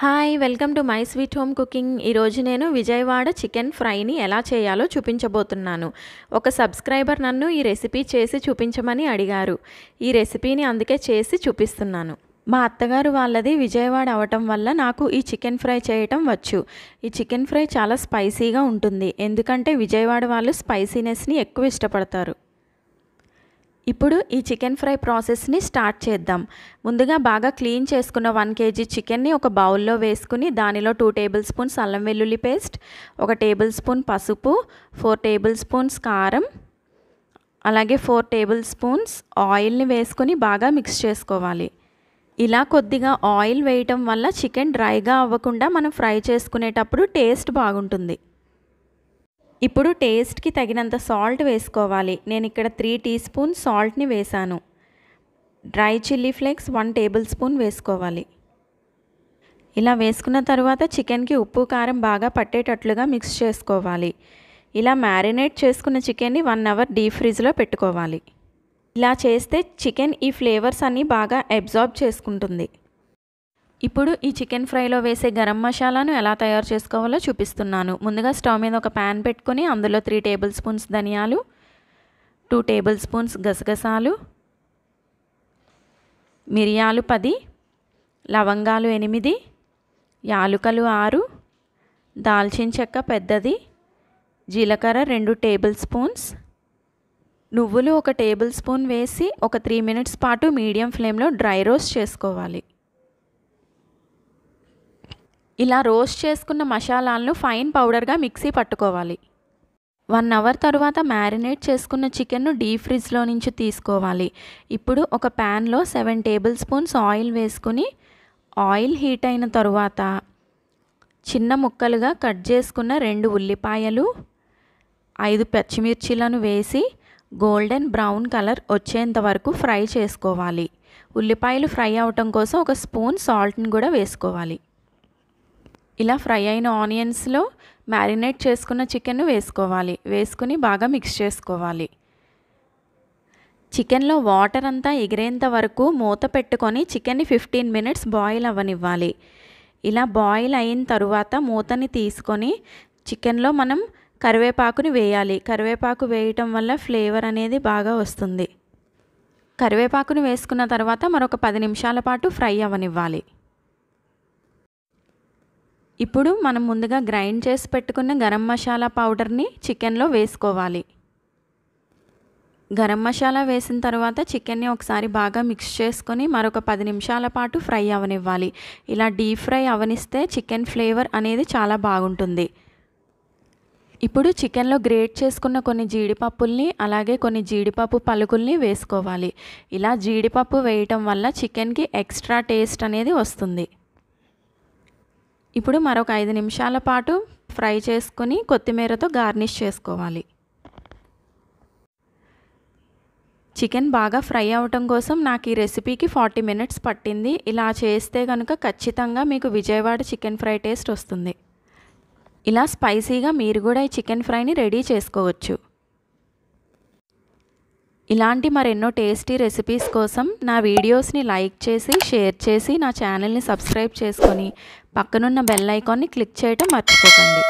hi welcome to my sweet home cooking ఈరోజు నేను Vijayawada chicken ఫ్రైని ఎలా చేయాలో చూపించబోతున్నాను ఒక సబ్స్క్రైబర్ నన్ను ఈ రెసిపీ చేసి చూపించమని అడిగారు ఈ రెసిపీని అందుకే చేసి చూపిస్తున్నాను మా అత్తగారు వాళ్ళది విజయవాడ అవటం వల్ల నాకు ఈ చికెన్ ఫ్రై చేయటం వచ్చు ఈ చికెన్ ఫ్రై చాలా స్పైసీగా ఉంటుంది ఎందుకంటే విజయవాడ వాళ్ళు స్పైసీనెస్ని ఎక్కువ ఇష్టపడతారు ఇప్పుడు ఈ చికెన్ ఫ్రై ప్రాసెస్ని స్టార్ట్ చేద్దాం ముందుగా బాగా క్లీన్ చేసుకున్న వన్ కేజీ చికెన్ని ఒక బౌల్లో వేసుకుని దానిలో టూ టేబుల్ స్పూన్స్ అల్లం వెల్లుల్లి పేస్ట్ ఒక టేబుల్ స్పూన్ పసుపు ఫోర్ టేబుల్ స్పూన్స్ కారం అలాగే ఫోర్ టేబుల్ స్పూన్స్ ఆయిల్ని వేసుకొని బాగా మిక్స్ చేసుకోవాలి ఇలా కొద్దిగా ఆయిల్ వేయటం వల్ల చికెన్ డ్రైగా అవ్వకుండా మనం ఫ్రై చేసుకునేటప్పుడు టేస్ట్ బాగుంటుంది ఇప్పుడు టేస్ట్కి తగినంత సాల్ట్ వేసుకోవాలి నేను ఇక్కడ త్రీ టీ స్పూన్ సాల్ట్ని వేశాను dry chilli flakes one tablespoon వేసుకోవాలి ఇలా వేసుకున్న తర్వాత చికెన్కి ఉప్పు కారం బాగా పట్టేటట్లుగా మిక్స్ చేసుకోవాలి ఇలా మ్యారినేట్ చేసుకున్న చికెన్ని వన్ అవర్ డీప్ ఫ్రిడ్జ్లో పెట్టుకోవాలి ఇలా చేస్తే చికెన్ ఈ ఫ్లేవర్స్ అన్నీ బాగా అబ్జార్బ్ చేసుకుంటుంది ఇప్పుడు ఈ చికెన్ ఫ్రైలో వేసే గరం మసాలాను ఎలా తయారు చేసుకోవాలో చూపిస్తున్నాను ముందుగా స్టవ్ మీద ఒక ప్యాన్ పెట్టుకుని అందులో త్రీ టేబుల్ స్పూన్స్ ధనియాలు టూ టేబుల్ స్పూన్స్ గసగసాలు మిరియాలు పది లవంగాలు ఎనిమిది యాలుకలు ఆరు దాల్చిన చెక్క పెద్దది జీలకర్ర రెండు టేబుల్ స్పూన్స్ నువ్వులు ఒక టేబుల్ స్పూన్ వేసి ఒక త్రీ మినిట్స్ పాటు మీడియం ఫ్లేమ్లో డ్రై రోస్ట్ చేసుకోవాలి ఇలా రోస్ట్ చేసుకున్న మసాలాలను ఫైన్ పౌడర్గా మిక్సీ పట్టుకోవాలి వన్ అవర్ తర్వాత మ్యారినేట్ చేసుకున్న చికెన్ను డీప్ ఫ్రిడ్జ్లో నుంచి తీసుకోవాలి ఇప్పుడు ఒక ప్యాన్లో సెవెన్ టేబుల్ స్పూన్స్ ఆయిల్ వేసుకుని ఆయిల్ హీట్ అయిన తరువాత చిన్న ముక్కలుగా కట్ చేసుకున్న రెండు ఉల్లిపాయలు ఐదు పచ్చిమిర్చిలను వేసి గోల్డెన్ బ్రౌన్ కలర్ వచ్చేంత వరకు ఫ్రై చేసుకోవాలి ఉల్లిపాయలు ఫ్రై అవటం కోసం ఒక స్పూన్ సాల్ట్ని కూడా వేసుకోవాలి ఇలా ఫ్రై అయిన ఆనియన్స్లో మ్యారినేట్ చేసుకున్న చికెన్ వేసుకోవాలి వేసుకుని బాగా మిక్స్ చేసుకోవాలి చికెన్లో వాటర్ అంతా ఎగిరేంత వరకు మూత పెట్టుకొని చికెన్ని ఫిఫ్టీన్ మినిట్స్ బాయిల్ అవ్వనివ్వాలి ఇలా బాయిల్ అయిన తరువాత మూతని తీసుకొని చికెన్లో మనం కరివేపాకుని వేయాలి కరివేపాకు వేయటం వల్ల ఫ్లేవర్ అనేది బాగా వస్తుంది కరివేపాకుని వేసుకున్న తర్వాత మరొక పది నిమిషాల పాటు ఫ్రై అవ్వనివ్వాలి ఇప్పుడు మనం ముందుగా గ్రైండ్ చేసి పెట్టుకున్న గరం మసాలా పౌడర్ని చికెన్లో వేసుకోవాలి గరం మసాలా వేసిన తర్వాత చికెన్ని ఒకసారి బాగా మిక్స్ చేసుకొని మరొక పది నిమిషాల పాటు ఫ్రై అవనివ్వాలి ఇలా డీప్ ఫ్రై అవనిస్తే చికెన్ ఫ్లేవర్ అనేది చాలా బాగుంటుంది ఇప్పుడు చికెన్లో గ్రేట్ చేసుకున్న కొన్ని జీడిపప్పుల్ని అలాగే కొన్ని జీడిపప్పు పలుకుల్ని వేసుకోవాలి ఇలా జీడిపప్పు వేయటం వల్ల చికెన్కి ఎక్స్ట్రా టేస్ట్ అనేది వస్తుంది ఇప్పుడు మరొక ఐదు నిమిషాల పాటు ఫ్రై చేసుకుని కొత్తిమీరతో గార్నిష్ చేసుకోవాలి చికెన్ బాగా ఫ్రై అవటం కోసం నాకు ఈ రెసిపీకి ఫార్టీ మినిట్స్ పట్టింది ఇలా చేస్తే కనుక ఖచ్చితంగా మీకు విజయవాడ చికెన్ ఫ్రై టేస్ట్ వస్తుంది ఇలా స్పైసీగా మీరు కూడా ఈ చికెన్ ఫ్రైని రెడీ చేసుకోవచ్చు ఇలాంటి మరెన్నో టేస్టీ రెసిపీస్ కోసం నా వీడియోస్ని లైక్ చేసి షేర్ చేసి నా ఛానల్ని సబ్స్క్రైబ్ చేసుకొని పక్కనున్న బెల్ ఐకాన్ని క్లిక్ చేయటం మర్చిపోకండి